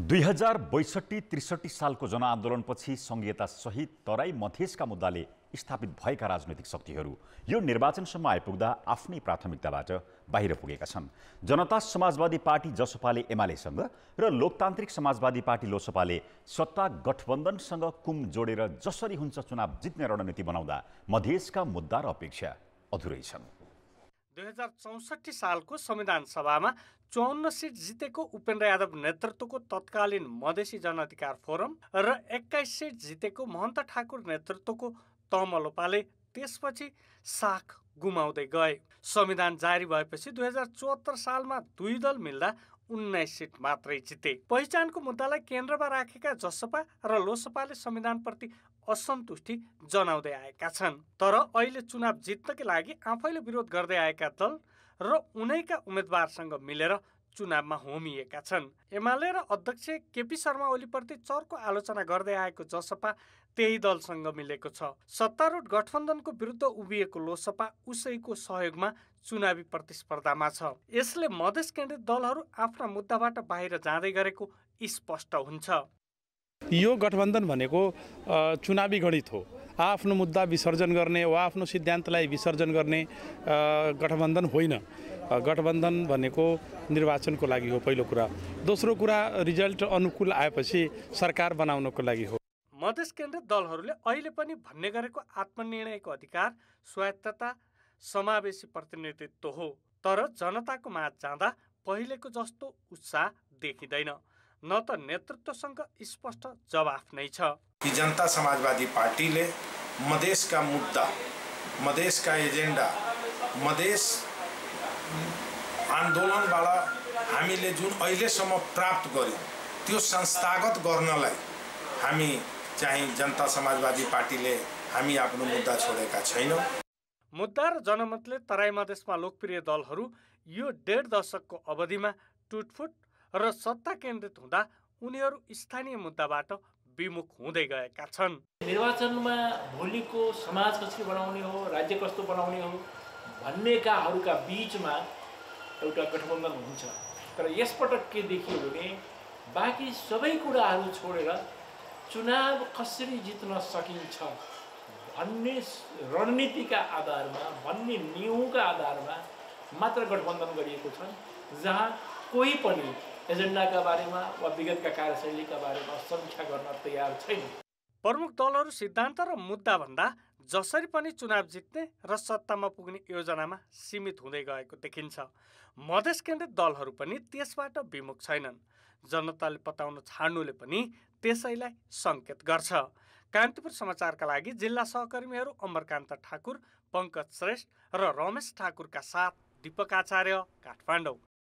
दुई हजार बैसठी त्रिसठी सालको जनआन्दोलनपछि सहित तराई मधेसका मुद्दाले स्थापित भएका राजनैतिक शक्तिहरू यो निर्वाचनसम्म आइपुग्दा आफ्नै प्राथमिकताबाट बाहिर पुगेका छन् जनता समाजवादी पार्टी जसपाले एमालेसँग र लोकतान्त्रिक समाजवादी पार्टी लोसपाले सत्ता गठबन्धनसँग कुम जोडेर जसरी हुन्छ चुनाव जित्ने रणनीति बनाउँदा मधेसका मुद्दा र अपेक्षा अधुरै छन् दुई चौसठी सालको संविधान सभामा चौन्न सिट जितेको उपेन्द्र यादव नेतृत्वको तत्कालीन मधेसी जनअधिकार फोरम र एक्काइस सिट जितेको महन्त ठाकुर नेतृत्वको तमलोपाले त्यसपछि साख गुमाउँदै गए संविधान जारी भएपछि दुई हजार चौहत्तर सालमा दुई दल मिल्दा उन्नाइस सिट मात्रै जिते पहिचानको मुद्दालाई केन्द्रमा राखेका जसपा र लोसपाले संविधानप्रति असन्तुष्टि जनाउँदै आएका छन् तर अहिले चुनाव जित्नकै लागि आफैले विरोध गर्दै आएका दल र उनैका उम्मेद्वारसँग मिलेर चुनावमा होमिएका छन् एमाले र अध्यक्ष केपी शर्मा ओलीप्रति चर्को आलोचना गर्दै आएको जसपा त्यही दलसँग मिलेको छ सत्तारूढ गठबन्धनको विरुद्ध उभिएको लोसपा उसैको सहयोगमा चुनावी प्रतिस्पर्धामा छ यसले मधेस केन्द्रित दलहरू आफ्ना मुद्दाबाट बाहिर जाँदै गरेको स्पष्ट हुन्छ यो गठबन्धन भनेको चुनावी गणित हो आफ्नो मुद्दा विसर्जन गर्ने वा आफ्नो सिद्धान्तलाई विसर्जन गर्ने गठबन्धन होइन गठबन्धन भनेको निर्वाचनको लागि हो पहिलो कुरा दोस्रो कुरा रिजल्ट अनुकूल आएपछि सरकार बनाउनको लागि हो मधेस केन्द्रित दलहरूले अहिले पनि भन्ने गरेको आत्मनिर्णयको अधिकार स्वायत्तता समावेशी प्रतिनिधित्व हो तर जनताको माझ जाँदा पहिलेको जस्तो उत्साह देखिँदैन न त नेतृत्वसँग स्पष्ट जवाफ नै छ कि जनता समाजवादी पार्टीले मधेसका मुद्दा मधेसका एजेन्डा मधेस आन्दोलनबाट हामीले जुन अहिलेसम्म प्राप्त गर्यौँ त्यो संस्थागत गर्नलाई हामी चाहिँ जनता समाजवादी पार्टीले हामी आफ्नो मुद्दा छोडेका छैनौँ मुद्दा र जनमतले तराई मधेसमा लोकप्रिय दलहरू यो डेढ दशकको अवधिमा टुटफुट र सत्ता केन्द्रित हुँदा उनीहरू स्थानीय मुद्दाबाट विमुख हुँदै गएका छन् निर्वाचनमा भोलिको समाज कसरी बनाउने हो राज्य कस्तो बनाउने हो भन्ने बिचमा एउटा गठबन्धन हुन्छ तर यसपटक के देखियो भने बाँकी सबै कुराहरू छोडेर चुनाव कसरी जित्न सकिन्छ भन्ने रणनीतिका आधारमा भन्ने न्युका आधारमा मात्र गठबन्धन गरिएको छ जहाँ कोही पनि एजेन्डाका बारेमा वा विगतका कार्यशैलीका बारेमा समीक्षा गर्न तयार छैन प्रमुख दलहरू सिद्धान्त र मुद्दाभन्दा जसरी पनि चुनाव जित्ने र सत्तामा पुग्ने योजनामा सीमित हुँदै गएको देखिन्छ मधेस केन्द्रित दलहरू पनि त्यसबाट विमुख छैनन् जनताले पताउन छाड्नुले पनि त्यसैलाई सङ्केत गर्छ कान्तिपुर समाचारका लागि जिल्ला सहकर्मीहरू अमरकान्त ठाकुर पङ्कज श्रेष्ठ र रमेश ठाकुरका साथ दिपक आचार्य काठमाडौँ